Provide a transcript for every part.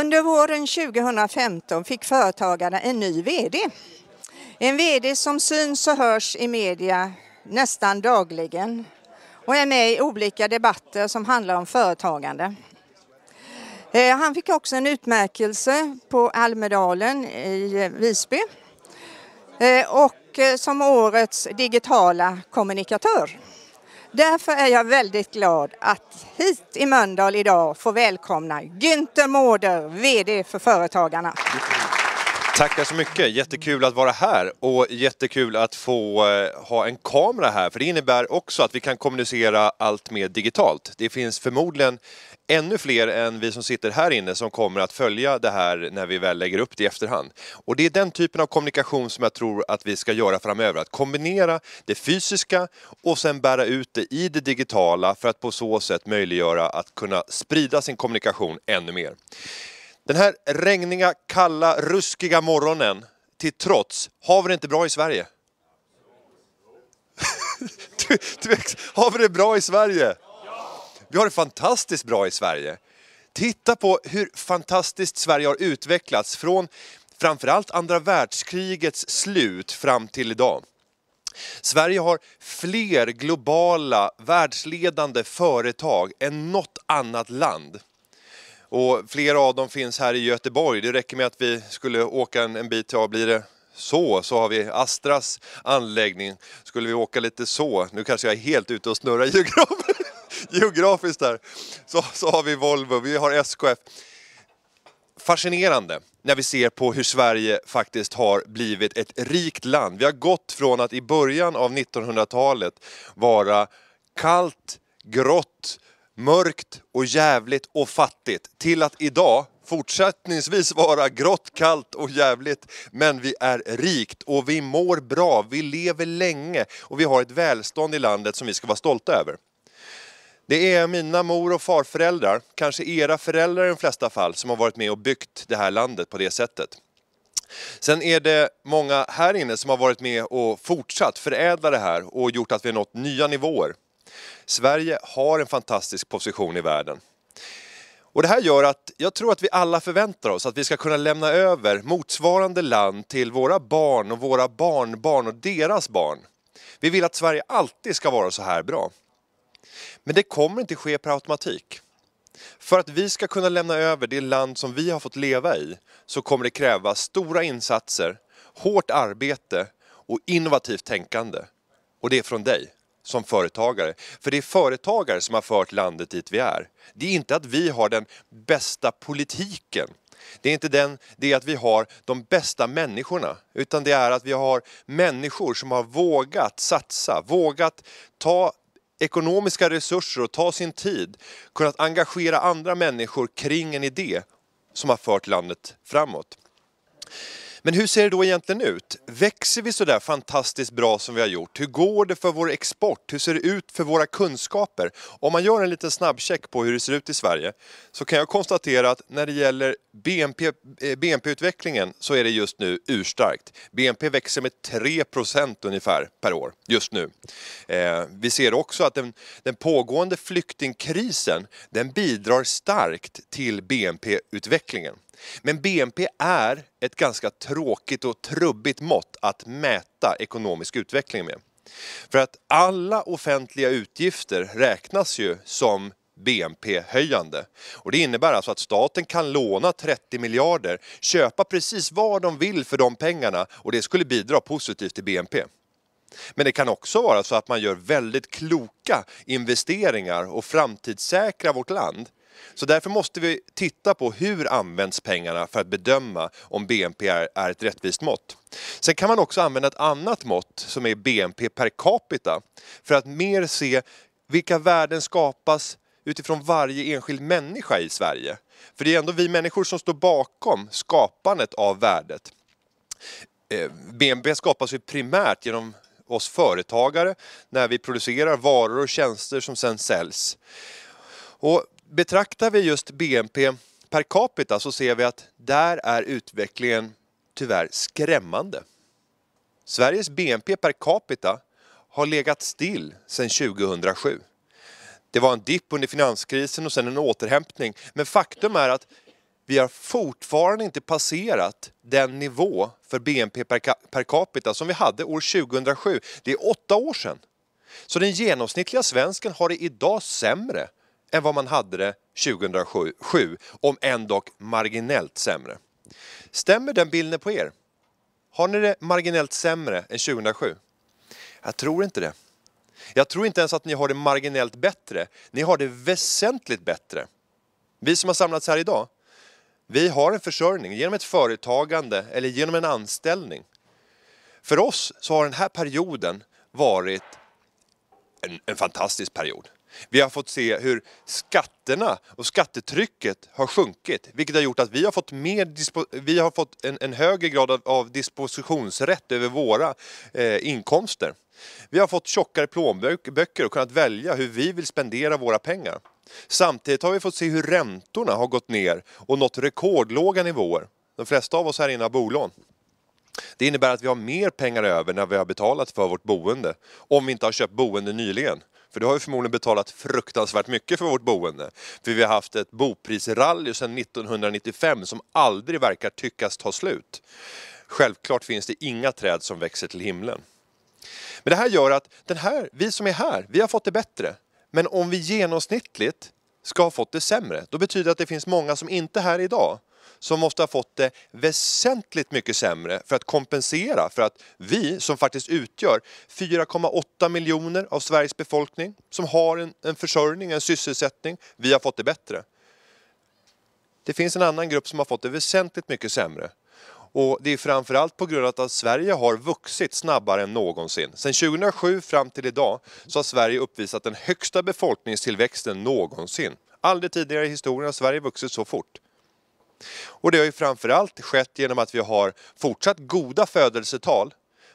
Under våren 2015 fick företagarna en ny VD. En VD som syns och hörs i media nästan dagligen och är med i olika debatter som handlar om företagande. Eh, han fick också en utmärkelse på Almedalen i Visby eh, och eh, som årets digitala kommunikatör. Därför är jag väldigt glad att hit i Mölndal idag få välkomna Günther Mårder, VD för Företagarna. Tackar så mycket, jättekul att vara här och jättekul att få eh, ha en kamera här för det innebär också att vi kan kommunicera allt mer digitalt. Det finns förmodligen ännu fler än vi som sitter här inne som kommer att följa det här när vi väl lägger upp det i efterhand. Och det är den typen av kommunikation som jag tror att vi ska göra framöver, att kombinera det fysiska och sen bära ut det i det digitala för att på så sätt möjliggöra att kunna sprida sin kommunikation ännu mer. Den här regniga, kalla, ruskiga morgonen till trots, har vi det inte bra i Sverige? har vi det bra i Sverige? Vi har det fantastiskt bra i Sverige. Titta på hur fantastiskt Sverige har utvecklats från framförallt andra världskrigets slut fram till idag. Sverige har fler globala världsledande företag än något annat land. Och flera av dem finns här i Göteborg. Det räcker med att vi skulle åka en, en bit, ja blir det så, så har vi Astras anläggning. Skulle vi åka lite så, nu kanske jag är helt ute och snurrar geografen. geografiskt här, så, så har vi Volvo, vi har SKF. Fascinerande när vi ser på hur Sverige faktiskt har blivit ett rikt land. Vi har gått från att i början av 1900-talet vara kallt, grått, mörkt och jävligt och fattigt till att idag fortsättningsvis vara grått, kallt och jävligt. Men vi är rikt och vi mår bra, vi lever länge och vi har ett välstånd i landet som vi ska vara stolta över. Det är mina mor och farföräldrar, kanske era föräldrar i de flesta fall, som har varit med och byggt det här landet på det sättet. Sen är det många här inne som har varit med och fortsatt förädla det här och gjort att vi har nått nya nivåer. Sverige har en fantastisk position i världen. Och det här gör att jag tror att vi alla förväntar oss att vi ska kunna lämna över motsvarande land till våra barn och våra barnbarn och deras barn. Vi vill att Sverige alltid ska vara så här bra. Men det kommer inte ske per automatik. För att vi ska kunna lämna över det land som vi har fått leva i så kommer det krävas stora insatser, hårt arbete och innovativt tänkande. Och det är från dig som företagare. För det är företagare som har fört landet dit vi är. Det är inte att vi har den bästa politiken. Det är inte den, det är att vi har de bästa människorna, utan det är att vi har människor som har vågat satsa, vågat ta ekonomiska resurser och ta sin tid kunnat engagera andra människor kring en idé som har fört landet framåt. Men hur ser det då egentligen ut? Växer vi så där fantastiskt bra som vi har gjort? Hur går det för vår export? Hur ser det ut för våra kunskaper? Om man gör en liten snabbcheck på hur det ser ut i Sverige så kan jag konstatera att när det gäller BNP, eh, BNP-utvecklingen så är det just nu urstarkt. BNP växer med 3 ungefär per år just nu. Eh, vi ser också att den, den pågående flyktingkrisen den bidrar starkt till BNP-utvecklingen. Men BNP är ett ganska tråkigt och trubbigt mått att mäta ekonomisk utveckling med. För att alla offentliga utgifter räknas ju som BNP-höjande. Och det innebär alltså att staten kan låna 30 miljarder, köpa precis vad de vill för de pengarna och det skulle bidra positivt till BNP. Men det kan också vara så att man gör väldigt kloka investeringar och framtidssäkrar vårt land så därför måste vi titta på hur används pengarna för att bedöma om BNP är, ett rättvist mått. Sen kan man också använda ett annat mått som är BNP per capita för att mer se vilka värden skapas utifrån varje enskild människa i Sverige. För det är ändå vi människor som står bakom skapandet av värdet. Eh, BNP skapas ju primärt genom oss företagare när vi producerar varor och tjänster som sen säljs. Och Betraktar vi just BNP per capita så ser vi att där är utvecklingen tyvärr skrämmande. Sveriges BNP per capita har legat still sedan 2007. Det var en dipp under finanskrisen och sen en återhämtning. Men faktum är att vi har fortfarande inte passerat den nivå för BNP per capita som vi hade år 2007. Det är åtta år sedan. Så den genomsnittliga svensken har det idag sämre än vad man hade det 2007, om än marginellt sämre. Stämmer den bilden på er? Har ni det marginellt sämre än 2007? Jag tror inte det. Jag tror inte ens att ni har det marginellt bättre. Ni har det väsentligt bättre. Vi som har samlats här idag, vi har en försörjning genom ett företagande eller genom en anställning. För oss så har den här perioden varit en, en fantastisk period. Vi har fått se hur skatterna och skattetrycket har sjunkit, vilket har gjort att vi har fått, mer vi har fått en, en högre grad av, av dispositionsrätt över våra eh, inkomster. Vi har fått tjockare plånböcker och kunnat välja hur vi vill spendera våra pengar. Samtidigt har vi fått se hur räntorna har gått ner och nått rekordlåga nivåer. De flesta av oss här inne har bolån. Det innebär att vi har mer pengar över när vi har betalat för vårt boende, om vi inte har köpt boende nyligen. För du har ju förmodligen betalat fruktansvärt mycket för vårt boende. För vi har haft ett boprisrally sedan 1995 som aldrig verkar tyckas ta slut. Självklart finns det inga träd som växer till himlen. Men det här gör att den här, vi som är här, vi har fått det bättre. Men om vi genomsnittligt ska ha fått det sämre, då betyder det att det finns många som inte är här idag som måste ha fått det väsentligt mycket sämre för att kompensera för att vi som faktiskt utgör 4,8 miljoner av Sveriges befolkning som har en, en försörjning, en sysselsättning, vi har fått det bättre. Det finns en annan grupp som har fått det väsentligt mycket sämre. Och det är framförallt på grund av att Sverige har vuxit snabbare än någonsin. Sedan 2007 fram till idag så har Sverige uppvisat den högsta befolkningstillväxten någonsin. Aldrig tidigare i historien har Sverige vuxit så fort. Och det har ju framförallt skett genom att vi har fortsatt goda födelsetal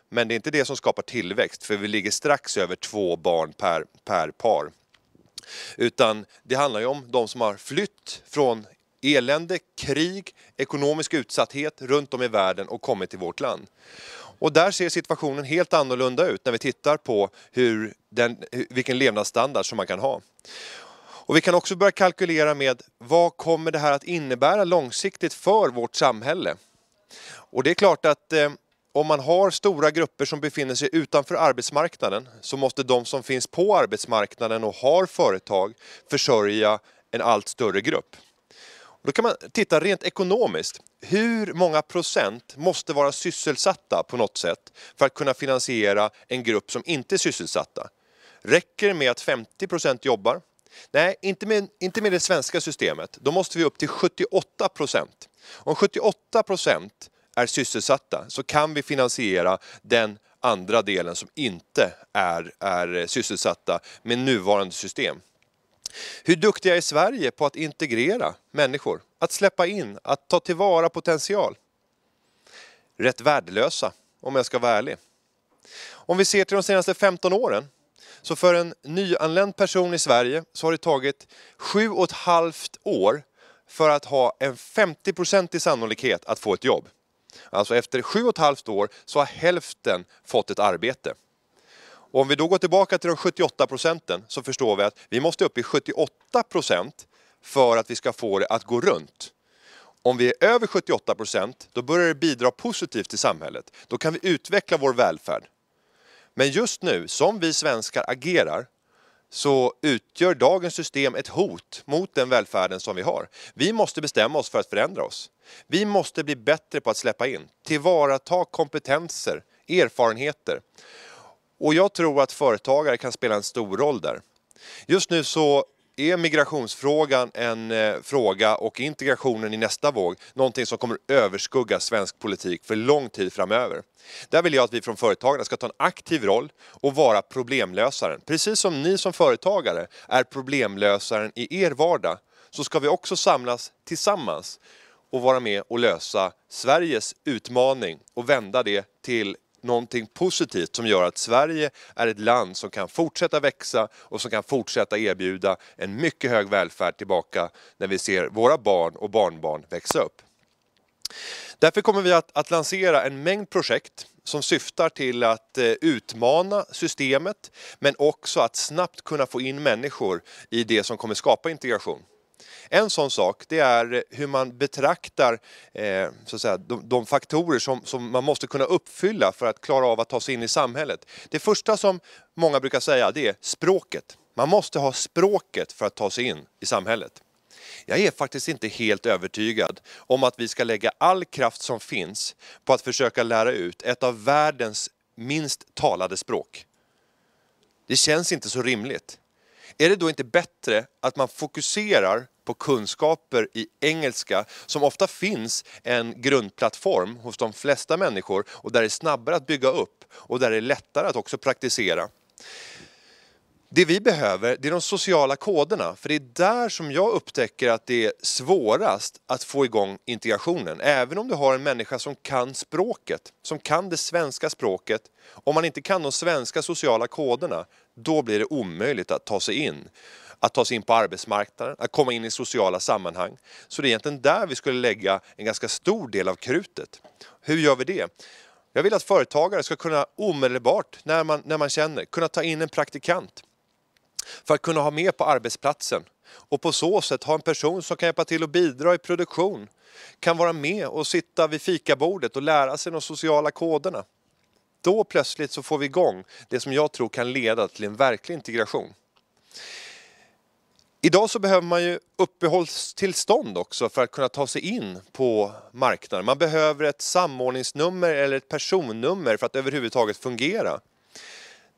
men det är inte det som skapar tillväxt för vi ligger strax över två barn per, per par. Utan det handlar ju om de som har flytt från elände, krig, ekonomisk utsatthet runt om i världen och kommit till vårt land. Och där ser situationen helt annorlunda ut när vi tittar på hur den, vilken levnadsstandard som man kan ha. Och vi kan också börja kalkylera med vad kommer det här att innebära långsiktigt för vårt samhälle? Och det är klart att eh, om man har stora grupper som befinner sig utanför arbetsmarknaden så måste de som finns på arbetsmarknaden och har företag försörja en allt större grupp. Då kan man titta rent ekonomiskt. Hur många procent måste vara sysselsatta på något sätt för att kunna finansiera en grupp som inte är sysselsatta? Räcker det med att 50 procent jobbar? Nej, inte med, inte med det svenska systemet. Då måste vi upp till 78 procent. Om 78 procent är sysselsatta så kan vi finansiera den andra delen som inte är, är sysselsatta med nuvarande system. Hur duktiga är Sverige på att integrera människor? Att släppa in, att ta tillvara potential? Rätt värdelösa, om jag ska vara ärlig. Om vi ser till de senaste 15 åren så för en nyanländ person i Sverige så har det tagit sju och ett halvt år för att ha en 50-procentig sannolikhet att få ett jobb. Alltså efter sju och ett halvt år så har hälften fått ett arbete. Och om vi då går tillbaka till de 78 procenten så förstår vi att vi måste upp i 78 procent för att vi ska få det att gå runt. Om vi är över 78 procent, då börjar det bidra positivt till samhället. Då kan vi utveckla vår välfärd. Men just nu, som vi svenskar agerar, så utgör dagens system ett hot mot den välfärden som vi har. Vi måste bestämma oss för att förändra oss. Vi måste bli bättre på att släppa in, tillvarata kompetenser, erfarenheter. Och jag tror att företagare kan spela en stor roll där. Just nu så är migrationsfrågan en eh, fråga och integrationen i nästa våg någonting som kommer överskugga svensk politik för lång tid framöver? Där vill jag att vi från företagarna ska ta en aktiv roll och vara problemlösaren. Precis som ni som företagare är problemlösaren i er vardag så ska vi också samlas tillsammans och vara med och lösa Sveriges utmaning och vända det till någonting positivt som gör att Sverige är ett land som kan fortsätta växa och som kan fortsätta erbjuda en mycket hög välfärd tillbaka när vi ser våra barn och barnbarn växa upp. Därför kommer vi att, att lansera en mängd projekt som syftar till att eh, utmana systemet men också att snabbt kunna få in människor i det som kommer skapa integration. En sån sak det är hur man betraktar eh, så att säga, de, de faktorer som, som man måste kunna uppfylla för att klara av att ta sig in i samhället. Det första som många brukar säga det är språket. Man måste ha språket för att ta sig in i samhället. Jag är faktiskt inte helt övertygad om att vi ska lägga all kraft som finns på att försöka lära ut ett av världens minst talade språk. Det känns inte så rimligt. Är det då inte bättre att man fokuserar på kunskaper i engelska som ofta finns en grundplattform hos de flesta människor och där det är snabbare att bygga upp och där det är lättare att också praktisera. Det vi behöver det är de sociala koderna, för det är där som jag upptäcker att det är svårast att få igång integrationen. Även om du har en människa som kan språket, som kan det svenska språket, om man inte kan de svenska sociala koderna, då blir det omöjligt att ta sig in. Att ta sig in på arbetsmarknaden, att komma in i sociala sammanhang. Så det är egentligen där vi skulle lägga en ganska stor del av krutet. Hur gör vi det? Jag vill att företagare ska kunna omedelbart, när man, när man känner, kunna ta in en praktikant för att kunna ha med på arbetsplatsen och på så sätt ha en person som kan hjälpa till och bidra i produktion, kan vara med och sitta vid fikabordet och lära sig de sociala koderna. Då plötsligt så får vi igång det som jag tror kan leda till en verklig integration. Idag så behöver man ju uppehållstillstånd också för att kunna ta sig in på marknaden. Man behöver ett samordningsnummer eller ett personnummer för att överhuvudtaget fungera.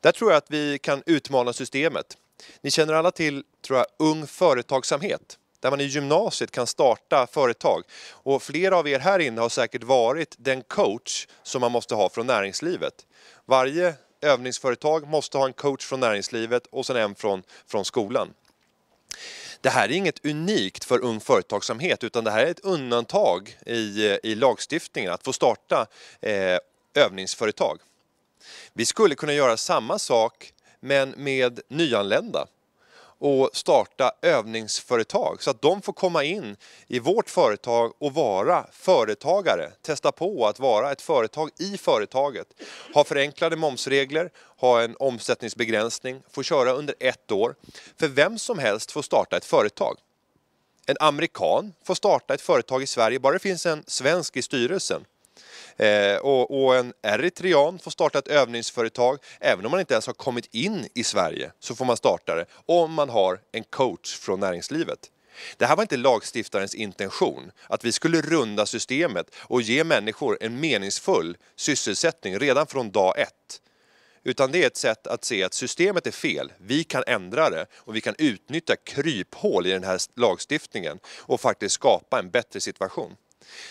Där tror jag att vi kan utmana systemet. Ni känner alla till, tror jag, Ung Företagsamhet där man i gymnasiet kan starta företag. Och flera av er här inne har säkert varit den coach som man måste ha från näringslivet. Varje övningsföretag måste ha en coach från näringslivet och sen en från, från skolan. Det här är inget unikt för Ung Företagsamhet utan det här är ett undantag i, i lagstiftningen att få starta eh, övningsföretag. Vi skulle kunna göra samma sak men med nyanlända och starta övningsföretag så att de får komma in i vårt företag och vara företagare. Testa på att vara ett företag i företaget. Ha förenklade momsregler, ha en omsättningsbegränsning, få köra under ett år. För vem som helst får starta ett företag. En amerikan får starta ett företag i Sverige bara det finns en svensk i styrelsen. Eh, och, och, en eritrean får starta ett övningsföretag. Även om man inte ens har kommit in i Sverige så får man starta det om man har en coach från näringslivet. Det här var inte lagstiftarens intention, att vi skulle runda systemet och ge människor en meningsfull sysselsättning redan från dag ett. Utan det är ett sätt att se att systemet är fel, vi kan ändra det och vi kan utnyttja kryphål i den här lagstiftningen och faktiskt skapa en bättre situation.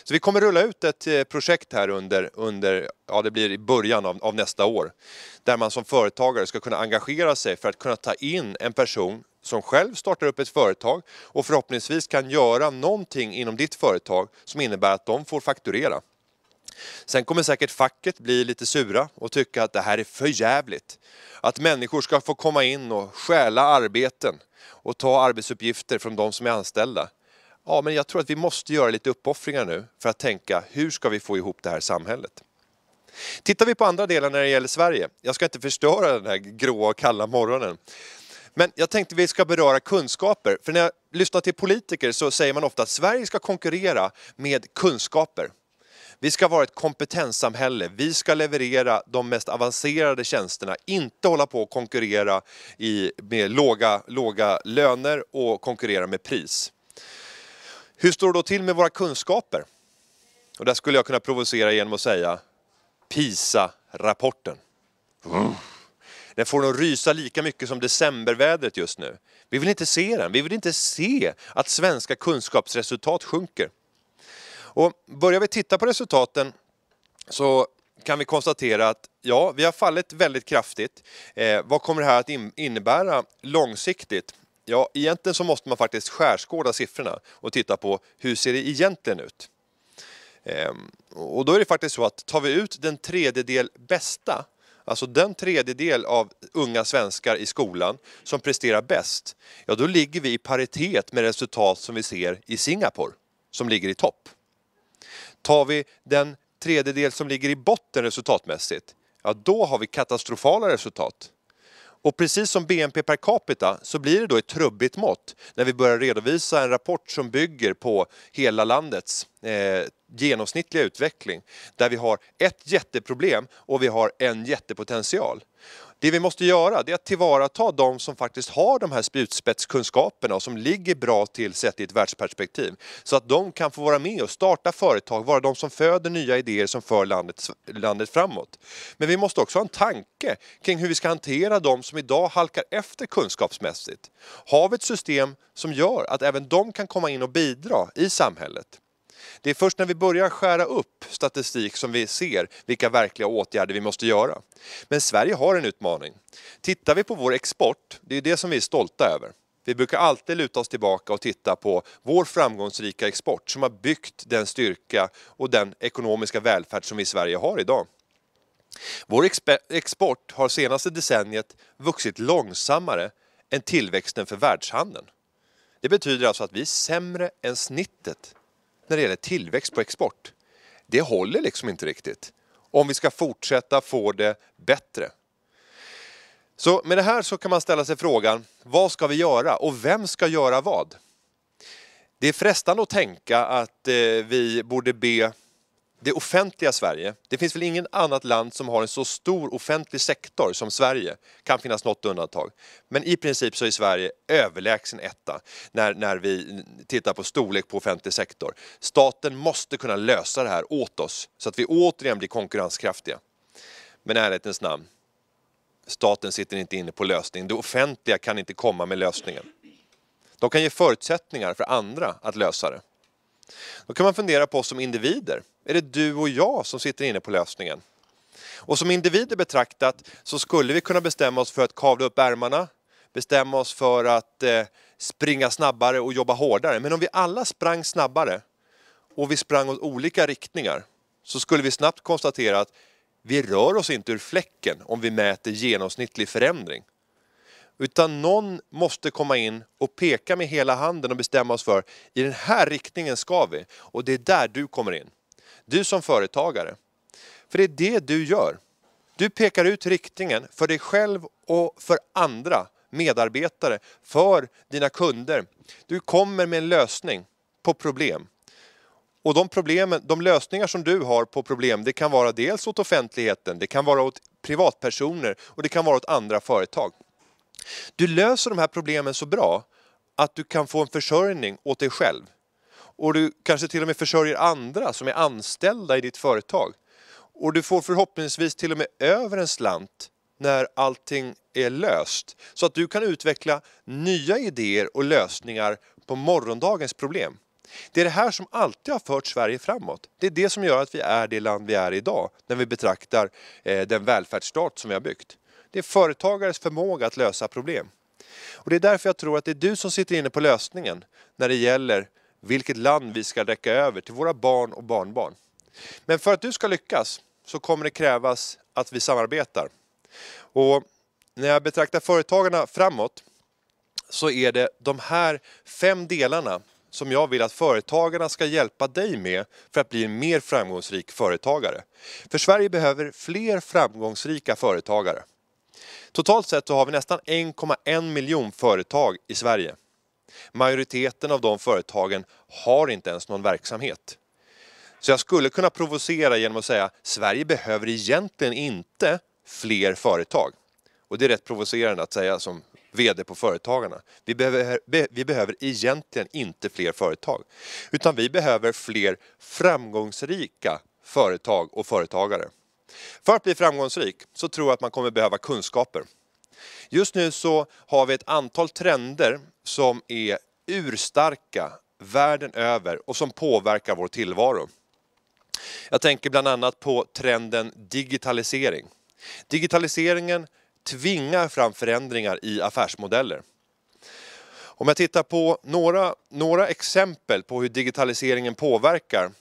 Så vi kommer rulla ut ett eh, projekt här under, under ja det blir i början av, av nästa år, där man som företagare ska kunna engagera sig för att kunna ta in en person som själv startar upp ett företag och förhoppningsvis kan göra någonting inom ditt företag som innebär att de får fakturera. Sen kommer säkert facket bli lite sura och tycka att det här är för jävligt. Att människor ska få komma in och stjäla arbeten och ta arbetsuppgifter från de som är anställda. Ja, men jag tror att vi måste göra lite uppoffringar nu för att tänka hur ska vi få ihop det här samhället? Tittar vi på andra delar när det gäller Sverige, jag ska inte förstöra den här gråa och kalla morgonen. Men jag tänkte vi ska beröra kunskaper, för när jag lyssnar till politiker så säger man ofta att Sverige ska konkurrera med kunskaper. Vi ska vara ett kompetenssamhälle, vi ska leverera de mest avancerade tjänsterna, inte hålla på och konkurrera i, med låga, låga löner och konkurrera med pris. Hur står det då till med våra kunskaper? Och där skulle jag kunna provocera genom att säga PISA-rapporten. Den får nog rysa lika mycket som decembervädret just nu. Vi vill inte se den. Vi vill inte se att svenska kunskapsresultat sjunker. Och börjar vi titta på resultaten så kan vi konstatera att ja, vi har fallit väldigt kraftigt. Eh, vad kommer det här att in innebära långsiktigt? Ja, egentligen så måste man faktiskt skärskåda siffrorna och titta på hur ser det egentligen ut? Ehm, och då är det faktiskt så att tar vi ut den tredjedel bästa, alltså den tredjedel av unga svenskar i skolan som presterar bäst, ja då ligger vi i paritet med resultat som vi ser i Singapore, som ligger i topp. Tar vi den tredjedel som ligger i botten resultatmässigt, ja då har vi katastrofala resultat. Och precis som BNP per capita så blir det då ett trubbigt mått när vi börjar redovisa en rapport som bygger på hela landets eh, genomsnittliga utveckling där vi har ett jätteproblem och vi har en jättepotential. Det vi måste göra det är att tillvarata de som faktiskt har de här spjutspetskunskaperna och som ligger bra till sett i ett världsperspektiv. Så att de kan få vara med och starta företag, vara de som föder nya idéer som för landet, landet framåt. Men vi måste också ha en tanke kring hur vi ska hantera de som idag halkar efter kunskapsmässigt. Har vi ett system som gör att även de kan komma in och bidra i samhället? Det är först när vi börjar skära upp statistik som vi ser vilka verkliga åtgärder vi måste göra. Men Sverige har en utmaning. Tittar vi på vår export, det är det som vi är stolta över. Vi brukar alltid luta oss tillbaka och titta på vår framgångsrika export som har byggt den styrka och den ekonomiska välfärd som vi i Sverige har idag. Vår export har senaste decenniet vuxit långsammare än tillväxten för världshandeln. Det betyder alltså att vi är sämre än snittet när det gäller tillväxt på export, det håller liksom inte riktigt. Om vi ska fortsätta få det bättre. Så med det här så kan man ställa sig frågan, vad ska vi göra och vem ska göra vad? Det är frestande att tänka att eh, vi borde be det offentliga Sverige, det finns väl ingen annat land som har en så stor offentlig sektor som Sverige, kan finnas något undantag. Men i princip så är Sverige överlägsen etta när, när vi tittar på storlek på offentlig sektor. Staten måste kunna lösa det här åt oss så att vi återigen blir konkurrenskraftiga. Men ärlighetens namn, staten sitter inte inne på lösningen. Det offentliga kan inte komma med lösningen. De kan ge förutsättningar för andra att lösa det. Då kan man fundera på oss som individer. Är det du och jag som sitter inne på lösningen? Och som individer betraktat så skulle vi kunna bestämma oss för att kavla upp ärmarna, bestämma oss för att eh, springa snabbare och jobba hårdare. Men om vi alla sprang snabbare och vi sprang åt olika riktningar så skulle vi snabbt konstatera att vi rör oss inte ur fläcken om vi mäter genomsnittlig förändring. Utan någon måste komma in och peka med hela handen och bestämma oss för, i den här riktningen ska vi. Och det är där du kommer in. Du som företagare. För det är det du gör. Du pekar ut riktningen för dig själv och för andra medarbetare, för dina kunder. Du kommer med en lösning på problem. Och de, problemen, de lösningar som du har på problem, det kan vara dels åt offentligheten, det kan vara åt privatpersoner och det kan vara åt andra företag. Du löser de här problemen så bra att du kan få en försörjning åt dig själv. Och du kanske till och med försörjer andra som är anställda i ditt företag. Och du får förhoppningsvis till och med över en slant när allting är löst. Så att du kan utveckla nya idéer och lösningar på morgondagens problem. Det är det här som alltid har fört Sverige framåt. Det är det som gör att vi är det land vi är idag när vi betraktar eh, den välfärdsstat som vi har byggt. Det är företagares förmåga att lösa problem. Och det är därför jag tror att det är du som sitter inne på lösningen när det gäller vilket land vi ska räcka över till våra barn och barnbarn. Men för att du ska lyckas så kommer det krävas att vi samarbetar. Och när jag betraktar företagarna framåt så är det de här fem delarna som jag vill att företagarna ska hjälpa dig med för att bli en mer framgångsrik företagare. För Sverige behöver fler framgångsrika företagare. Totalt sett så har vi nästan 1,1 miljon företag i Sverige. Majoriteten av de företagen har inte ens någon verksamhet. Så jag skulle kunna provocera genom att säga Sverige behöver egentligen inte fler företag. Och det är rätt provocerande att säga som VD på Företagarna. Vi behöver, be, vi behöver egentligen inte fler företag. Utan vi behöver fler framgångsrika företag och företagare. För att bli framgångsrik så tror jag att man kommer behöva kunskaper. Just nu så har vi ett antal trender som är urstarka världen över och som påverkar vår tillvaro. Jag tänker bland annat på trenden digitalisering. Digitaliseringen tvingar fram förändringar i affärsmodeller. Om jag tittar på några, några exempel på hur digitaliseringen påverkar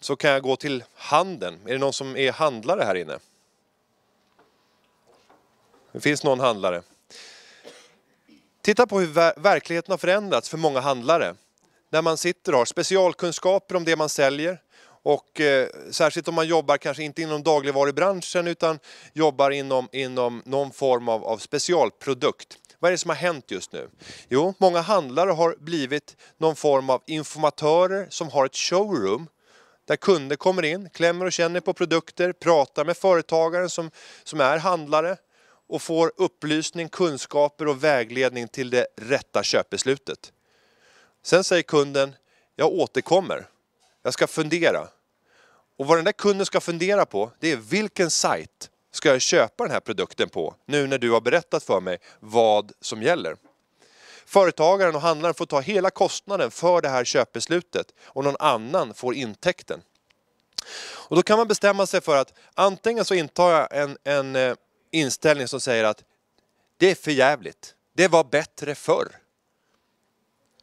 så kan jag gå till handeln. Är det någon som är handlare här inne? Det finns någon handlare. Titta på hur verkligheten har förändrats för många handlare. När man sitter och har specialkunskaper om det man säljer. Och eh, särskilt om man jobbar kanske inte inom dagligvarubranschen utan jobbar inom, inom någon form av, av specialprodukt. Vad är det som har hänt just nu? Jo, många handlare har blivit någon form av informatörer som har ett showroom där kunder kommer in, klämmer och känner på produkter, pratar med företagaren som, som är handlare och får upplysning, kunskaper och vägledning till det rätta köpbeslutet. Sen säger kunden, jag återkommer, jag ska fundera. Och vad den där kunden ska fundera på, det är vilken sajt ska jag köpa den här produkten på? Nu när du har berättat för mig vad som gäller. Företagaren och handlaren får ta hela kostnaden för det här köpbeslutet och någon annan får intäkten. Och då kan man bestämma sig för att antingen så intar jag en, en eh, inställning som säger att det är för jävligt. Det var bättre förr.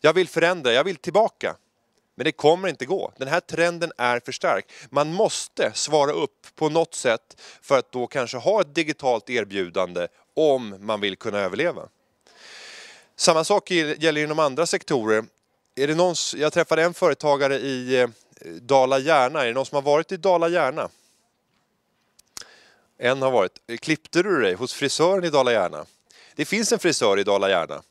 Jag vill förändra, jag vill tillbaka. Men det kommer inte gå. Den här trenden är för stark. Man måste svara upp på något sätt för att då kanske ha ett digitalt erbjudande om man vill kunna överleva. Samma sak gäller inom andra sektorer. Är det någon, jag träffade en företagare i eh, Dala-Järna. Är det någon som har varit i Dala-Järna? En har varit. Klippte du dig hos frisören i Dala-Järna? Det finns en frisör i Dala-Järna.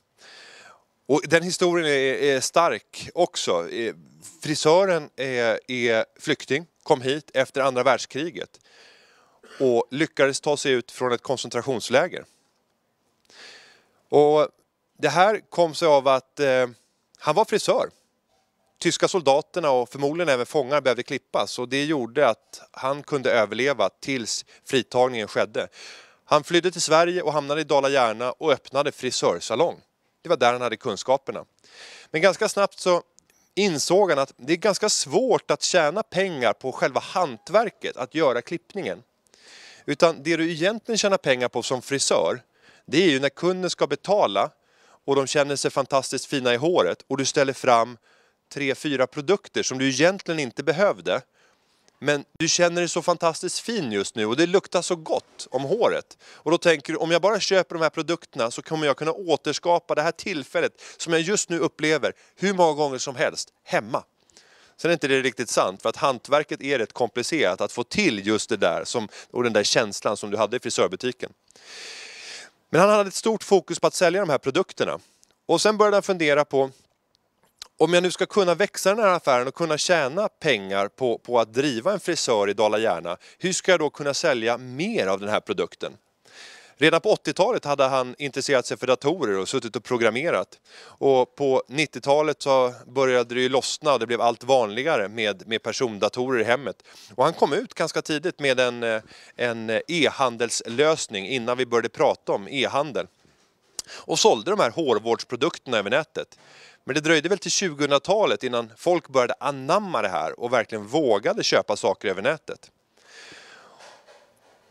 Och den historien är, är stark också. Eh, frisören är, eh, är, flykting, kom hit efter andra världskriget och lyckades ta sig ut från ett koncentrationsläger. Och det här kom sig av att eh, han var frisör. Tyska soldaterna och förmodligen även fångar behövde klippas och det gjorde att han kunde överleva tills fritagningen skedde. Han flydde till Sverige och hamnade i Dala-Järna och öppnade frisörsalong. Det var där han hade kunskaperna. Men ganska snabbt så insåg han att det är ganska svårt att tjäna pengar på själva hantverket, att göra klippningen. Utan det du egentligen tjänar pengar på som frisör, det är ju när kunden ska betala och de känner sig fantastiskt fina i håret och du ställer fram tre, fyra produkter som du egentligen inte behövde. Men du känner dig så fantastiskt fin just nu och det luktar så gott om håret. Och då tänker du, om jag bara köper de här produkterna så kommer jag kunna återskapa det här tillfället som jag just nu upplever hur många gånger som helst hemma. Sen är inte det riktigt sant, för att hantverket är rätt komplicerat att få till just det där som, och den där känslan som du hade i frisörbutiken. Men han hade ett stort fokus på att sälja de här produkterna. Och sen började han fundera på om jag nu ska kunna växa den här affären och kunna tjäna pengar på, på att driva en frisör i Dala-Järna, hur ska jag då kunna sälja mer av den här produkten? Redan på 80-talet hade han intresserat sig för datorer och suttit och programmerat. Och på 90-talet så började det ju lossna och det blev allt vanligare med, med persondatorer i hemmet. Och han kom ut ganska tidigt med en, eh, en e-handelslösning innan vi började prata om e-handel. Och sålde de här hårvårdsprodukterna över nätet. Men det dröjde väl till 2000-talet innan folk började anamma det här och verkligen vågade köpa saker över nätet.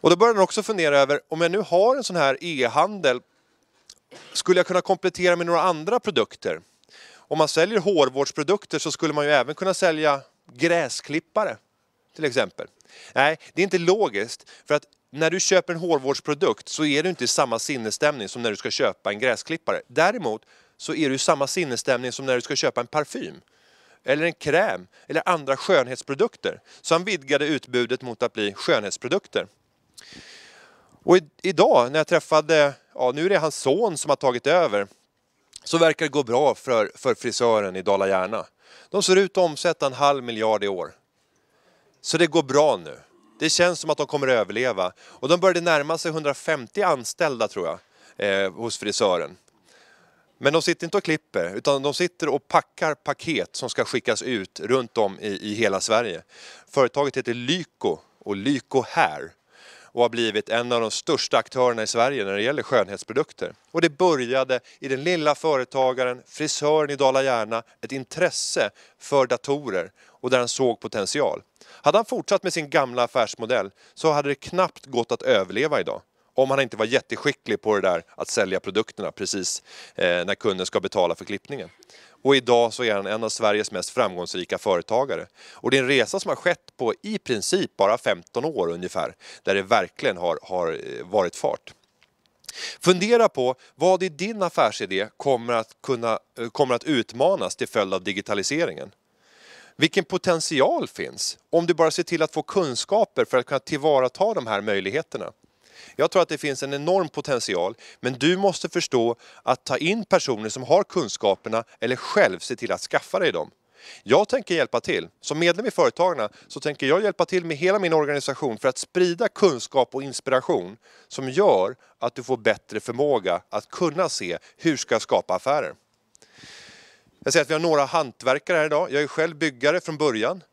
Och då började han också fundera över, om jag nu har en sån här e-handel, skulle jag kunna komplettera med några andra produkter? Om man säljer hårvårdsprodukter så skulle man ju även kunna sälja gräsklippare till exempel. Nej, det är inte logiskt. För att när du köper en hårvårdsprodukt så är du inte i samma sinnesstämning som när du ska köpa en gräsklippare. Däremot så är du i samma sinnesstämning som när du ska köpa en parfym eller en kräm eller andra skönhetsprodukter. Så han vidgade utbudet mot att bli skönhetsprodukter. Och idag när jag träffade, ja nu är det hans son som har tagit över, så verkar det gå bra för, för frisören i Dala-Järna. De ser ut att omsätta en halv miljard i år. Så det går bra nu. Det känns som att de kommer att överleva. Och de började närma sig 150 anställda tror jag, eh, hos frisören. Men de sitter inte och klipper, utan de sitter och packar paket som ska skickas ut runt om i, i hela Sverige. Företaget heter Lyko och Lyko Hair och har blivit en av de största aktörerna i Sverige när det gäller skönhetsprodukter. Och det började i den lilla företagaren, frisören i Dala-Järna, ett intresse för datorer och där han såg potential. Hade han fortsatt med sin gamla affärsmodell så hade det knappt gått att överleva idag. Om han inte var jätteskicklig på det där att sälja produkterna precis eh, när kunden ska betala för klippningen. Och idag så är han en av Sveriges mest framgångsrika företagare. Och det är en resa som har skett på i princip bara 15 år ungefär, där det verkligen har, har eh, varit fart. Fundera på vad i din affärsidé kommer att, kunna, eh, kommer att utmanas till följd av digitaliseringen. Vilken potential finns om du bara ser till att få kunskaper för att kunna tillvarata de här möjligheterna? Jag tror att det finns en enorm potential, men du måste förstå att ta in personer som har kunskaperna eller själv se till att skaffa dig dem. Jag tänker hjälpa till. Som medlem i Företagarna så tänker jag hjälpa till med hela min organisation för att sprida kunskap och inspiration som gör att du får bättre förmåga att kunna se hur ska jag skapa affärer. Jag ser att vi har några hantverkare här idag. Jag är själv byggare från början.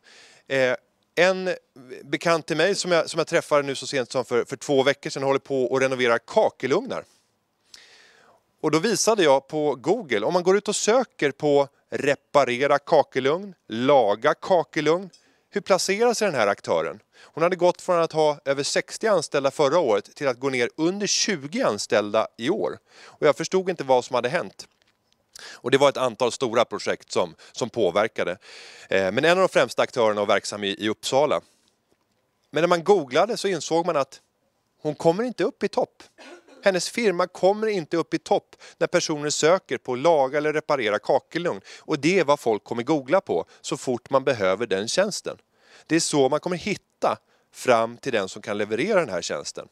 Eh, en eh, bekant till mig som jag, som jag träffade nu så sent som för, för två veckor sedan håller på och renoverar kakelugnar. Och då visade jag på Google, om man går ut och söker på reparera kakelugn, laga kakelugn, hur placerar sig den här aktören? Hon hade gått från att ha över 60 anställda förra året till att gå ner under 20 anställda i år. Och jag förstod inte vad som hade hänt. Och det var ett antal stora projekt som, som påverkade. Eh, men en av de främsta aktörerna var verksam i, i Uppsala. Men när man googlade så insåg man att hon kommer inte upp i topp. Hennes firma kommer inte upp i topp när personer söker på att laga eller reparera kakelugn. Och det är vad folk kommer googla på så fort man behöver den tjänsten. Det är så man kommer hitta fram till den som kan leverera den här tjänsten.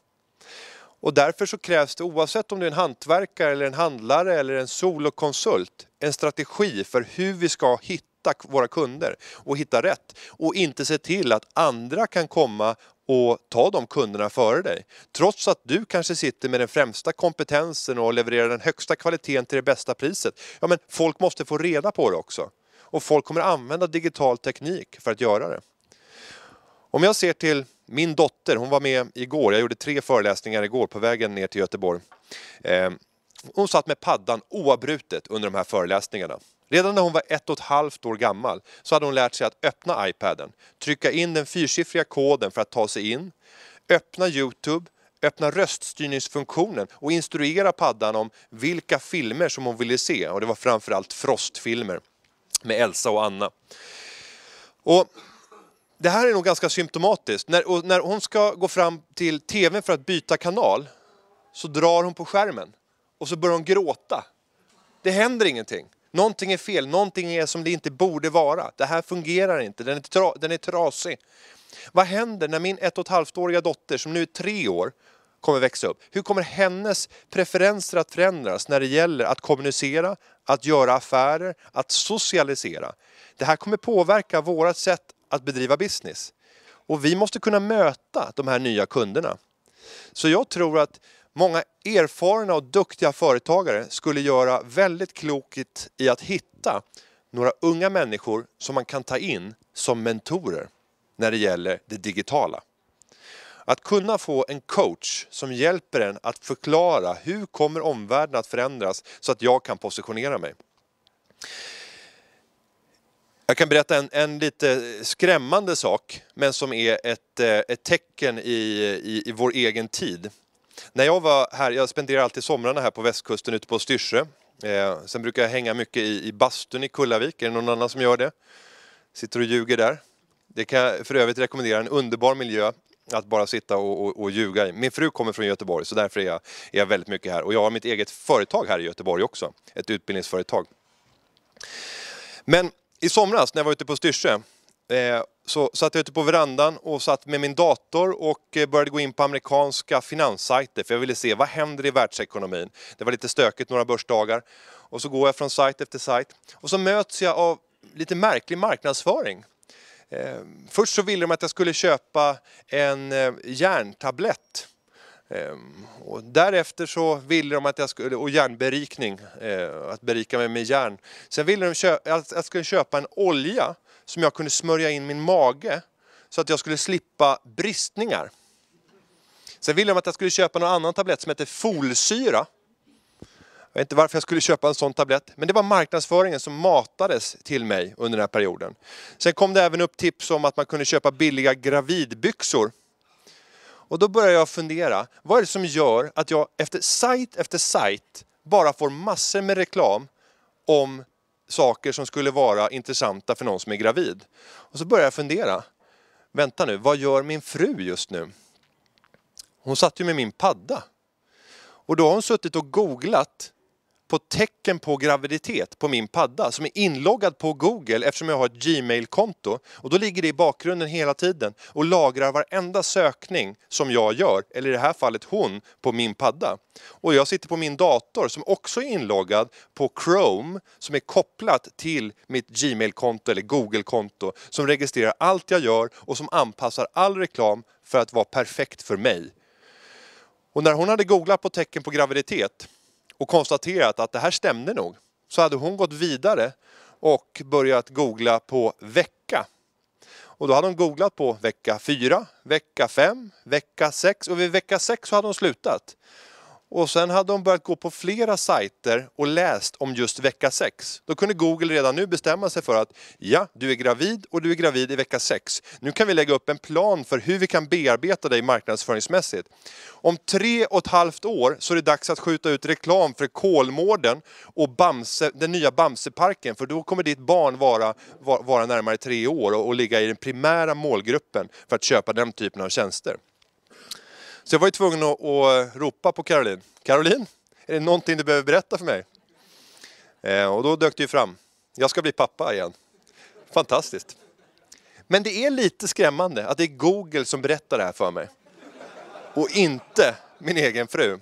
Och därför så krävs det, oavsett om du är en hantverkare, eller en handlare eller en solokonsult, en strategi för hur vi ska hitta våra kunder och hitta rätt. Och inte se till att andra kan komma och ta de kunderna före dig. Trots att du kanske sitter med den främsta kompetensen och levererar den högsta kvaliteten till det bästa priset. Ja, men folk måste få reda på det också. Och folk kommer använda digital teknik för att göra det. Om jag ser till min dotter, hon var med igår, jag gjorde tre föreläsningar igår på vägen ner till Göteborg. Ehm, hon satt med paddan oavbrutet under de här föreläsningarna. Redan när hon var ett och ett halvt år gammal så hade hon lärt sig att öppna iPaden, trycka in den fyrsiffriga koden för att ta sig in, öppna Youtube, öppna röststyrningsfunktionen och instruera paddan om vilka filmer som hon ville se. Och det var framförallt Frostfilmer med Elsa och Anna. Och det här är nog ganska symptomatiskt. När, när hon ska gå fram till tvn för att byta kanal så drar hon på skärmen och så börjar hon gråta. Det händer ingenting. Någonting är fel, någonting är som det inte borde vara. Det här fungerar inte, den är, tra, den är trasig. Vad händer när min ett och ett halvt-åriga dotter, som nu är tre år, kommer växa upp? Hur kommer hennes preferenser att förändras när det gäller att kommunicera, att göra affärer, att socialisera? Det här kommer påverka vårt sätt att bedriva business. Och vi måste kunna möta de här nya kunderna. Så jag tror att många erfarna och duktiga företagare skulle göra väldigt klokt i att hitta några unga människor som man kan ta in som mentorer när det gäller det digitala. Att kunna få en coach som hjälper en att förklara hur kommer omvärlden att förändras så att jag kan positionera mig. Jag kan berätta en, en lite skrämmande sak, men som är ett, eh, ett tecken i, i, i vår egen tid. När jag var här, jag spenderar alltid somrarna här på västkusten ute på Styrsö. Eh, sen brukar jag hänga mycket i, i bastun i Kullavik, är det någon annan som gör det? Sitter och ljuger där. Det kan jag för övrigt rekommendera, en underbar miljö att bara sitta och, och, och ljuga i. Min fru kommer från Göteborg så därför är jag, är jag väldigt mycket här. Och jag har mitt eget företag här i Göteborg också, ett utbildningsföretag. Men i somras när jag var ute på Styrsö eh, så satt jag ute på verandan och satt med min dator och eh, började gå in på amerikanska finanssajter för jag ville se vad händer i världsekonomin. Det var lite stökigt några börsdagar och så går jag från sajt efter sajt och så möts jag av lite märklig marknadsföring. Eh, först så ville de att jag skulle köpa en järntablett Ehm, och därefter så ville de att jag skulle, och järnberikning, eh, att berika mig med järn. Sen ville de köpa, att jag skulle köpa en olja som jag kunde smörja in min mage så att jag skulle slippa bristningar. Sen ville de att jag skulle köpa någon annan tablett som hette folsyra. Jag vet inte varför jag skulle köpa en sån tablett, men det var marknadsföringen som matades till mig under den här perioden. Sen kom det även upp tips om att man kunde köpa billiga gravidbyxor och då börjar jag fundera, vad är det som gör att jag efter sajt efter sajt bara får massor med reklam om saker som skulle vara intressanta för någon som är gravid? Och så börjar jag fundera, vänta nu, vad gör min fru just nu? Hon satt ju med min padda. Och då har hon suttit och googlat på tecken på graviditet på min padda som är inloggad på Google eftersom jag har ett Gmail-konto. Och då ligger det i bakgrunden hela tiden och lagrar varenda sökning som jag gör, eller i det här fallet hon, på min padda. Och jag sitter på min dator som också är inloggad på Chrome som är kopplat till mitt Gmail-konto eller Google-konto som registrerar allt jag gör och som anpassar all reklam för att vara perfekt för mig. Och när hon hade googlat på tecken på graviditet och konstaterat att det här stämde nog. Så hade hon gått vidare och börjat googla på vecka. Och då hade hon googlat på vecka 4, vecka 5, vecka 6 och vid vecka 6 så hade hon slutat. Och sen hade de börjat gå på flera sajter och läst om just vecka 6. Då kunde Google redan nu bestämma sig för att ja, du är gravid och du är gravid i vecka 6. Nu kan vi lägga upp en plan för hur vi kan bearbeta dig marknadsföringsmässigt. Om tre och ett halvt år så är det dags att skjuta ut reklam för Kolmården och Bamse, den nya Bamseparken för då kommer ditt barn vara, vara närmare tre år och, och ligga i den primära målgruppen för att köpa den typen av tjänster. Så jag var ju tvungen att, att ropa på Caroline. Caroline, är det någonting du behöver berätta för mig? Eh, och då dök det ju fram. Jag ska bli pappa igen. Fantastiskt. Men det är lite skrämmande att det är Google som berättar det här för mig. Och inte min egen fru.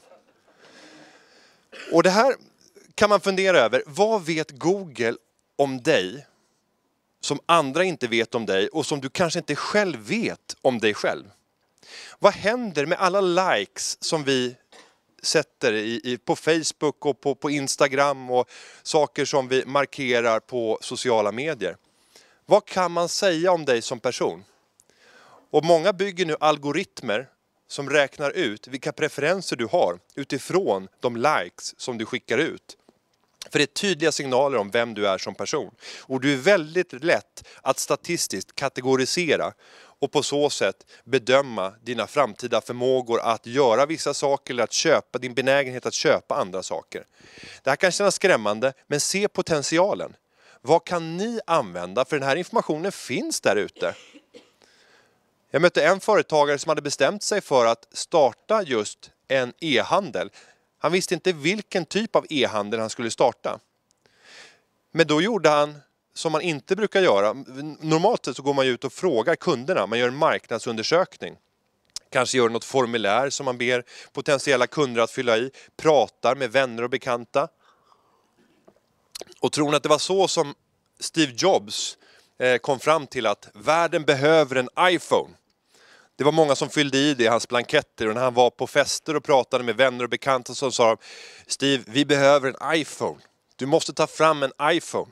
Och det här kan man fundera över. Vad vet Google om dig som andra inte vet om dig och som du kanske inte själv vet om dig själv? Vad händer med alla likes som vi sätter i, i, på Facebook och på, på Instagram och saker som vi markerar på sociala medier? Vad kan man säga om dig som person? Och många bygger nu algoritmer som räknar ut vilka preferenser du har utifrån de likes som du skickar ut. För det är tydliga signaler om vem du är som person. Och du är väldigt lätt att statistiskt kategorisera och på så sätt bedöma dina framtida förmågor att göra vissa saker eller att köpa, din benägenhet att köpa andra saker. Det här kan kännas skrämmande, men se potentialen. Vad kan ni använda? För den här informationen finns där ute. Jag mötte en företagare som hade bestämt sig för att starta just en e-handel. Han visste inte vilken typ av e-handel han skulle starta. Men då gjorde han som man inte brukar göra. Normalt sett så går man ut och frågar kunderna, man gör en marknadsundersökning. Kanske gör något formulär som man ber potentiella kunder att fylla i, pratar med vänner och bekanta. Och tror ni att det var så som Steve Jobs eh, kom fram till att världen behöver en iPhone? Det var många som fyllde i det i hans blanketter och när han var på fester och pratade med vänner och bekanta så sa de Steve, vi behöver en iPhone. Du måste ta fram en iPhone.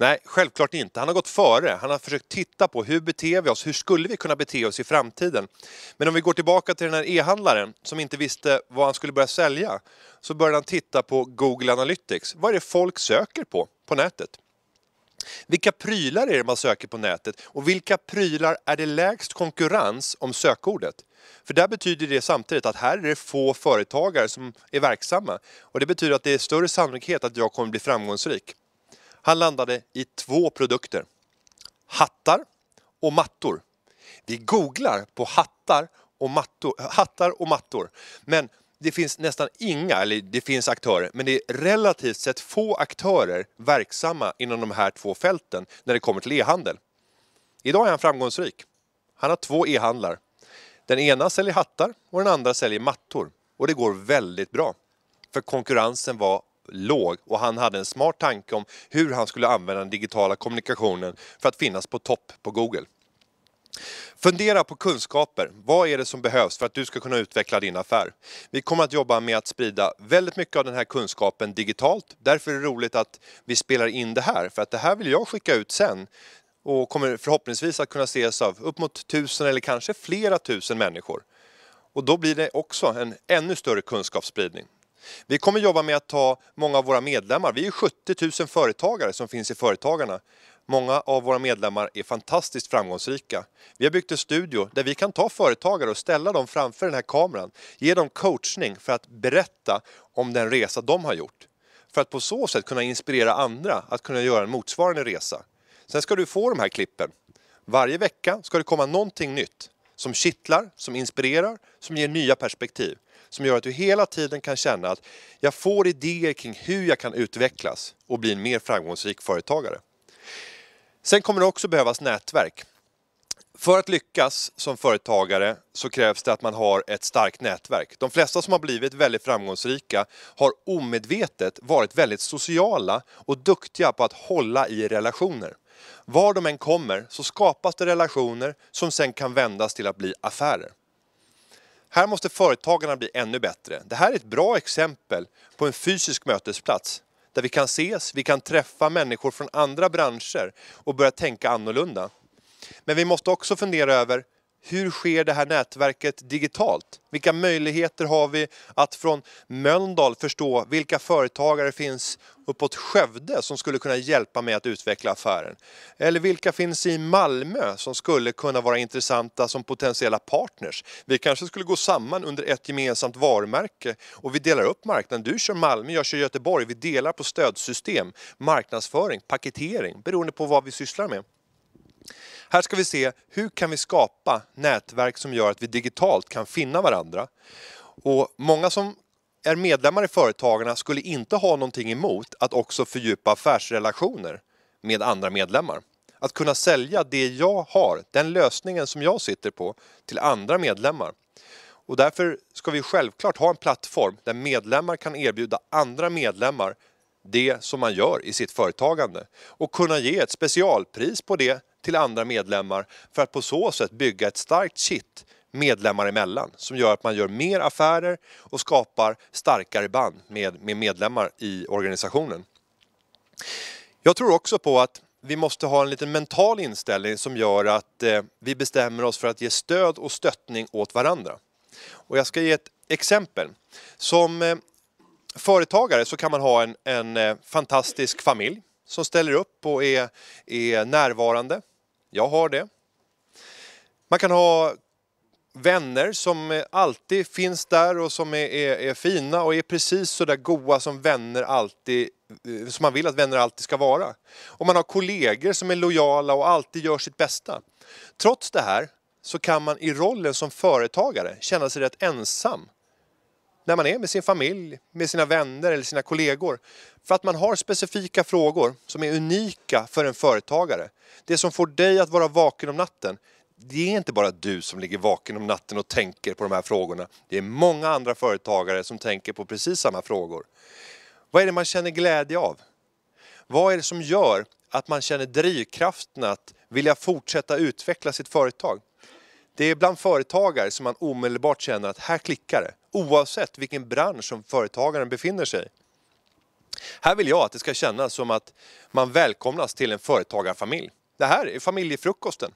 Nej, självklart inte. Han har gått före. Han har försökt titta på hur beter vi oss? Hur skulle vi kunna bete oss i framtiden? Men om vi går tillbaka till den här e-handlaren som inte visste vad han skulle börja sälja så började han titta på Google Analytics. Vad är det folk söker på, på nätet? Vilka prylar är det man söker på nätet och vilka prylar är det lägst konkurrens om sökordet? För där betyder det samtidigt att här är det få företagare som är verksamma och det betyder att det är större sannolikhet att jag kommer bli framgångsrik. Han landade i två produkter. Hattar och mattor. Vi googlar på hattar och mattor, hattar och mattor. Men det finns nästan inga, eller det finns aktörer, men det är relativt sett få aktörer verksamma inom de här två fälten när det kommer till e-handel. Idag är han framgångsrik. Han har två e-handlar. Den ena säljer hattar och den andra säljer mattor. Och det går väldigt bra. För konkurrensen var låg och han hade en smart tanke om hur han skulle använda den digitala kommunikationen för att finnas på topp på Google. Fundera på kunskaper. Vad är det som behövs för att du ska kunna utveckla din affär? Vi kommer att jobba med att sprida väldigt mycket av den här kunskapen digitalt. Därför är det roligt att vi spelar in det här, för att det här vill jag skicka ut sen och kommer förhoppningsvis att kunna ses av upp mot tusen eller kanske flera tusen människor. Och då blir det också en ännu större kunskapsspridning. Vi kommer jobba med att ta många av våra medlemmar, vi är 70 000 företagare som finns i Företagarna. Många av våra medlemmar är fantastiskt framgångsrika. Vi har byggt en studio där vi kan ta företagare och ställa dem framför den här kameran, ge dem coachning för att berätta om den resa de har gjort. För att på så sätt kunna inspirera andra att kunna göra en motsvarande resa. Sen ska du få de här klippen. Varje vecka ska det komma någonting nytt som kittlar, som inspirerar, som ger nya perspektiv som gör att du hela tiden kan känna att jag får idéer kring hur jag kan utvecklas och bli en mer framgångsrik företagare. Sen kommer det också behövas nätverk. För att lyckas som företagare så krävs det att man har ett starkt nätverk. De flesta som har blivit väldigt framgångsrika har omedvetet varit väldigt sociala och duktiga på att hålla i relationer. Var de än kommer så skapas det relationer som sen kan vändas till att bli affärer. Här måste företagarna bli ännu bättre. Det här är ett bra exempel på en fysisk mötesplats där vi kan ses, vi kan träffa människor från andra branscher och börja tänka annorlunda. Men vi måste också fundera över hur sker det här nätverket digitalt? Vilka möjligheter har vi att från Mölndal förstå vilka företagare finns uppåt Skövde som skulle kunna hjälpa mig att utveckla affären? Eller vilka finns i Malmö som skulle kunna vara intressanta som potentiella partners? Vi kanske skulle gå samman under ett gemensamt varumärke och vi delar upp marknaden. Du kör Malmö, jag kör Göteborg. Vi delar på stödsystem, marknadsföring, paketering beroende på vad vi sysslar med. Här ska vi se hur kan vi skapa nätverk som gör att vi digitalt kan finna varandra. Och många som är medlemmar i Företagarna skulle inte ha någonting emot att också fördjupa affärsrelationer med andra medlemmar. Att kunna sälja det jag har, den lösningen som jag sitter på, till andra medlemmar. Och därför ska vi självklart ha en plattform där medlemmar kan erbjuda andra medlemmar det som man gör i sitt företagande och kunna ge ett specialpris på det till andra medlemmar för att på så sätt bygga ett starkt kitt medlemmar emellan som gör att man gör mer affärer och skapar starkare band med, med medlemmar i organisationen. Jag tror också på att vi måste ha en liten mental inställning som gör att eh, vi bestämmer oss för att ge stöd och stöttning åt varandra. Och jag ska ge ett exempel. Som eh, företagare så kan man ha en, en eh, fantastisk familj som ställer upp och är, är närvarande. Jag har det. Man kan ha vänner som alltid finns där och som är, är, är fina och är precis så där goa som vänner alltid eh, som man vill att vänner alltid ska vara. Och man har kollegor som är lojala och alltid gör sitt bästa. Trots det här så kan man i rollen som företagare känna sig rätt ensam när man är med sin familj, med sina vänner eller sina kollegor. För att man har specifika frågor som är unika för en företagare. Det som får dig att vara vaken om natten, det är inte bara du som ligger vaken om natten och tänker på de här frågorna. Det är många andra företagare som tänker på precis samma frågor. Vad är det man känner glädje av? Vad är det som gör att man känner drivkraften att vilja fortsätta utveckla sitt företag? Det är bland företagare som man omedelbart känner att här klickar det, oavsett vilken bransch som företagaren befinner sig i. Här vill jag att det ska kännas som att man välkomnas till en företagarfamilj. Det här är familjefrukosten,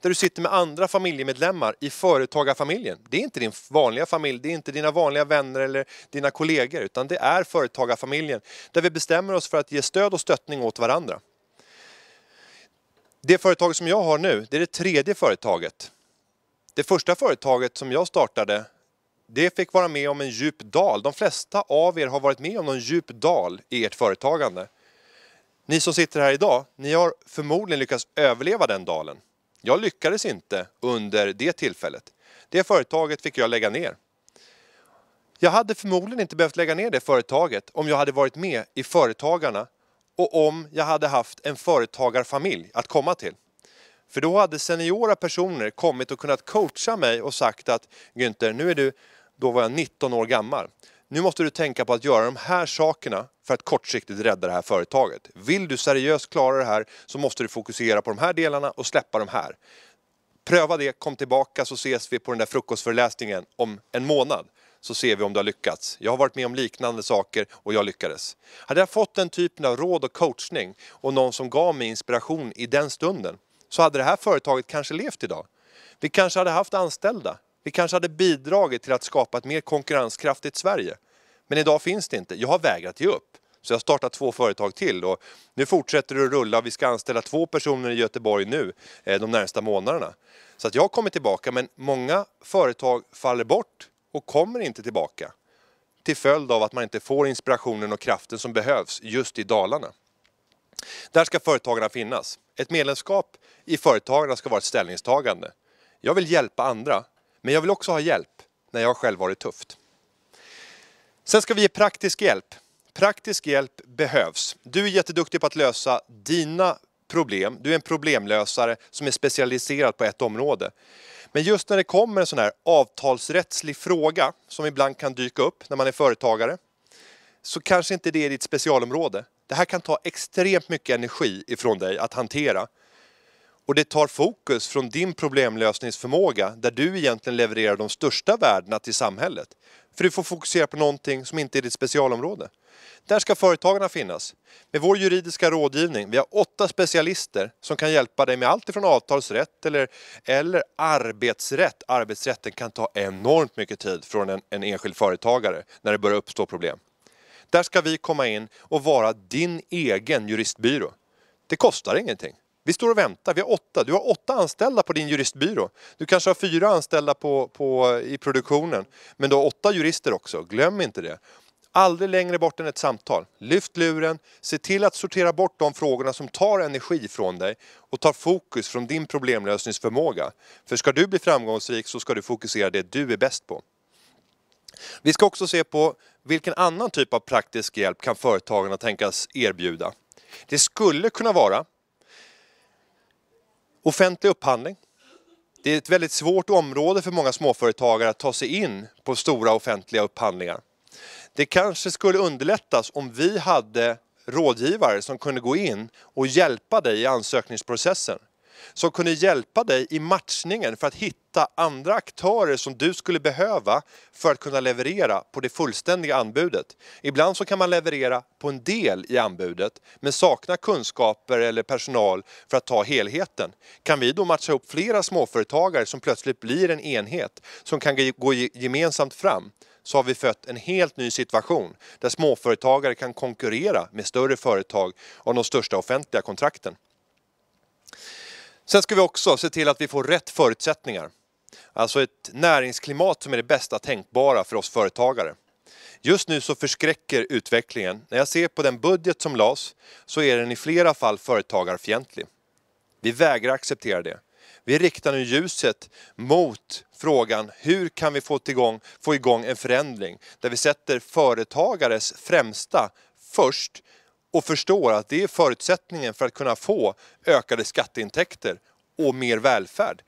där du sitter med andra familjemedlemmar i företagarfamiljen. Det är inte din vanliga familj, det är inte dina vanliga vänner eller dina kollegor, utan det är företagarfamiljen där vi bestämmer oss för att ge stöd och stöttning åt varandra. Det företag som jag har nu, det är det tredje företaget det första företaget som jag startade det fick vara med om en djup dal. De flesta av er har varit med om någon djup dal i ert företagande. Ni som sitter här idag, ni har förmodligen lyckats överleva den dalen. Jag lyckades inte under det tillfället. Det företaget fick jag lägga ner. Jag hade förmodligen inte behövt lägga ner det företaget om jag hade varit med i Företagarna och om jag hade haft en företagarfamilj att komma till. För då hade seniora personer kommit och kunnat coacha mig och sagt att Günther, nu är du, då var jag 19 år gammal. Nu måste du tänka på att göra de här sakerna för att kortsiktigt rädda det här företaget. Vill du seriöst klara det här så måste du fokusera på de här delarna och släppa de här. Pröva det, kom tillbaka så ses vi på den där frukostföreläsningen om en månad så ser vi om du har lyckats. Jag har varit med om liknande saker och jag lyckades. Hade jag fått den typen av råd och coachning och någon som gav mig inspiration i den stunden, så hade det här företaget kanske levt idag. Vi kanske hade haft anställda. Vi kanske hade bidragit till att skapa ett mer konkurrenskraftigt Sverige. Men idag finns det inte. Jag har vägrat ge upp. Så jag har startat två företag till och nu fortsätter det att rulla. Vi ska anställa två personer i Göteborg nu eh, de närmsta månaderna. Så att jag kommit tillbaka men många företag faller bort och kommer inte tillbaka till följd av att man inte får inspirationen och kraften som behövs just i Dalarna. Där ska företagarna finnas. Ett medlemskap i företagarna ska vara ett ställningstagande. Jag vill hjälpa andra, men jag vill också ha hjälp när jag själv har det tufft. Sen ska vi ge praktisk hjälp. Praktisk hjälp behövs. Du är jätteduktig på att lösa dina problem. Du är en problemlösare som är specialiserad på ett område. Men just när det kommer en sån här avtalsrättslig fråga som ibland kan dyka upp när man är företagare så kanske inte det är ditt specialområde. Det här kan ta extremt mycket energi ifrån dig att hantera. Och det tar fokus från din problemlösningsförmåga där du egentligen levererar de största värdena till samhället. För du får fokusera på någonting som inte är ditt specialområde. Där ska företagarna finnas. Med vår juridiska rådgivning, vi har åtta specialister som kan hjälpa dig med allt ifrån avtalsrätt eller, eller arbetsrätt. Arbetsrätten kan ta enormt mycket tid från en, en enskild företagare när det börjar uppstå problem. Där ska vi komma in och vara din egen juristbyrå. Det kostar ingenting. Vi står och väntar, vi har åtta. Du har åtta anställda på din juristbyrå. Du kanske har fyra anställda på, på, i produktionen. Men du har åtta jurister också, glöm inte det. Aldrig längre bort än ett samtal. Lyft luren, se till att sortera bort de frågorna som tar energi från dig och tar fokus från din problemlösningsförmåga. För ska du bli framgångsrik så ska du fokusera det du är bäst på. Vi ska också se på vilken annan typ av praktisk hjälp kan företagarna tänkas erbjuda? Det skulle kunna vara offentlig upphandling. Det är ett väldigt svårt område för många småföretagare att ta sig in på stora offentliga upphandlingar. Det kanske skulle underlättas om vi hade rådgivare som kunde gå in och hjälpa dig i ansökningsprocessen som kunde hjälpa dig i matchningen för att hitta andra aktörer som du skulle behöva för att kunna leverera på det fullständiga anbudet. Ibland så kan man leverera på en del i anbudet men sakna kunskaper eller personal för att ta helheten. Kan vi då matcha upp flera småföretagare som plötsligt blir en enhet som kan gå gemensamt fram så har vi fött en helt ny situation där småföretagare kan konkurrera med större företag om de största offentliga kontrakten. Sen ska vi också se till att vi får rätt förutsättningar. Alltså ett näringsklimat som är det bästa tänkbara för oss företagare. Just nu så förskräcker utvecklingen. När jag ser på den budget som lades så är den i flera fall företagarfientlig. Vi vägrar acceptera det. Vi riktar nu ljuset mot frågan hur kan vi få igång, få igång en förändring där vi sätter företagares främsta först och förstår att det är förutsättningen för att kunna få ökade skatteintäkter och mer välfärd.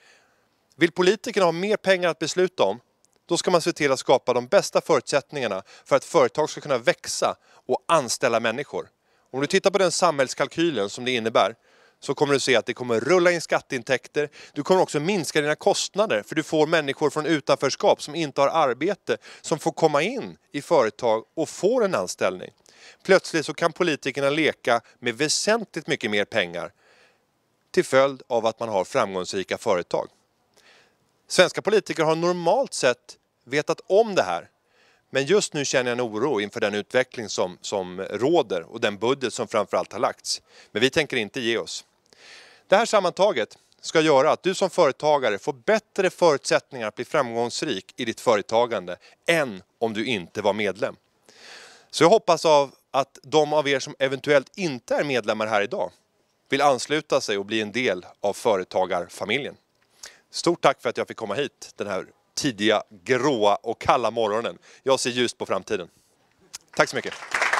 Vill politikerna ha mer pengar att besluta om, då ska man se till att skapa de bästa förutsättningarna för att företag ska kunna växa och anställa människor. Om du tittar på den samhällskalkylen som det innebär, så kommer du se att det kommer rulla in skatteintäkter. Du kommer också minska dina kostnader för du får människor från utanförskap som inte har arbete som får komma in i företag och får en anställning. Plötsligt så kan politikerna leka med väsentligt mycket mer pengar till följd av att man har framgångsrika företag. Svenska politiker har normalt sett vetat om det här. Men just nu känner jag en oro inför den utveckling som, som råder och den budget som framförallt har lagts. Men vi tänker inte ge oss. Det här sammantaget ska göra att du som företagare får bättre förutsättningar att bli framgångsrik i ditt företagande än om du inte var medlem. Så jag hoppas av att de av er som eventuellt inte är medlemmar här idag vill ansluta sig och bli en del av företagarfamiljen. Stort tack för att jag fick komma hit den här tidiga, gråa och kalla morgonen. Jag ser ljust på framtiden. Tack så mycket.